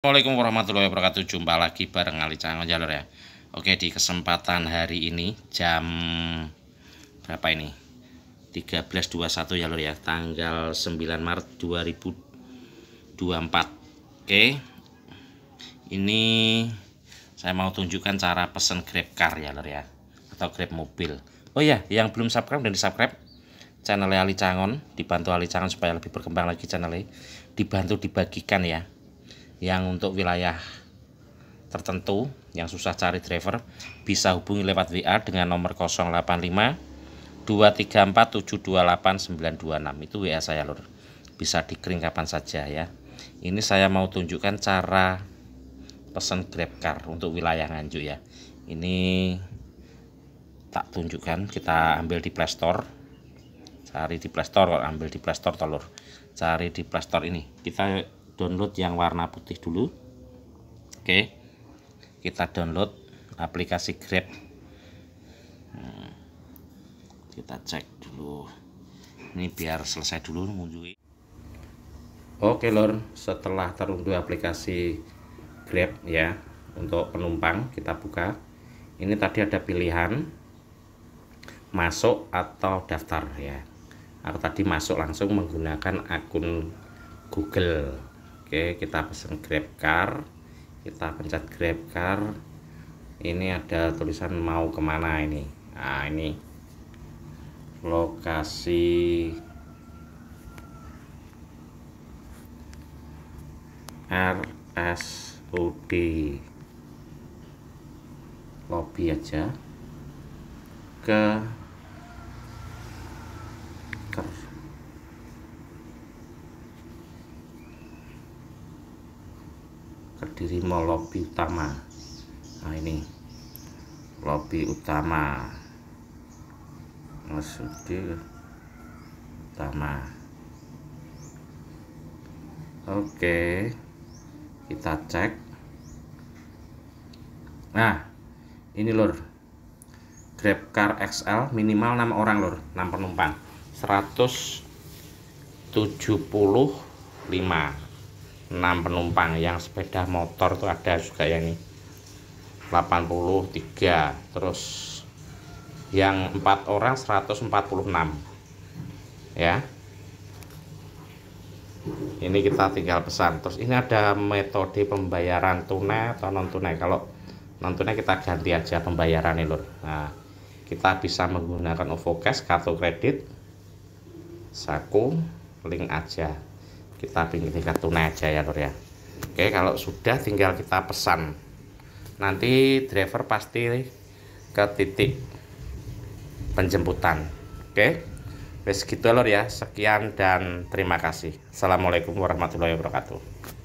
Assalamualaikum warahmatullahi wabarakatuh Jumpa lagi bareng Ali Cangon Jalur ya Oke di kesempatan hari ini Jam Berapa ini 13.21 Jalur ya Tanggal 9 Maret 2024 Oke Ini Saya mau tunjukkan cara pesan grab car Jalur ya Atau grab mobil Oh ya yang belum subscribe dan di subscribe Channelnya Ali Cangon Dibantu Ali Cangon supaya lebih berkembang lagi channel channelnya Dibantu dibagikan ya yang untuk wilayah tertentu yang susah cari driver bisa hubungi lewat WA dengan nomor 085 234 728 926 itu WA saya lur bisa dikering kapan saja ya ini saya mau tunjukkan cara pesan grab car untuk wilayah Nganjuk ya ini tak tunjukkan kita ambil di playstore cari di playstore ambil di playstore telur cari di playstore ini kita download yang warna putih dulu oke kita download aplikasi Grab hmm, kita cek dulu ini biar selesai dulu mengunjungi oke lor setelah terunduh aplikasi Grab ya untuk penumpang kita buka ini tadi ada pilihan masuk atau daftar ya aku tadi masuk langsung menggunakan akun Google Oke kita pesan grab car kita pencet grab car ini ada tulisan mau kemana ini nah ini lokasi RSUD lobby aja ke Kediri Mall Lobi Utama nah ini Lobi Utama maksudnya Utama oke kita cek nah ini lor Grab Car XL minimal 6 orang lor 6 penumpang 175 6 penumpang yang sepeda motor tuh ada juga yang ini 83 terus yang empat orang 146 ya ini kita tinggal pesan terus ini ada metode pembayaran tunai atau non tunai kalau non tunai kita ganti aja pembayaran ini lor nah kita bisa menggunakan OVO Cash kartu kredit saku link aja kita bikin tingkat tunai aja ya Lur ya oke kalau sudah tinggal kita pesan nanti driver pasti ke titik penjemputan oke Wes gitu lor ya. Sekian dan terima kasih. Assalamualaikum warahmatullahi wabarakatuh.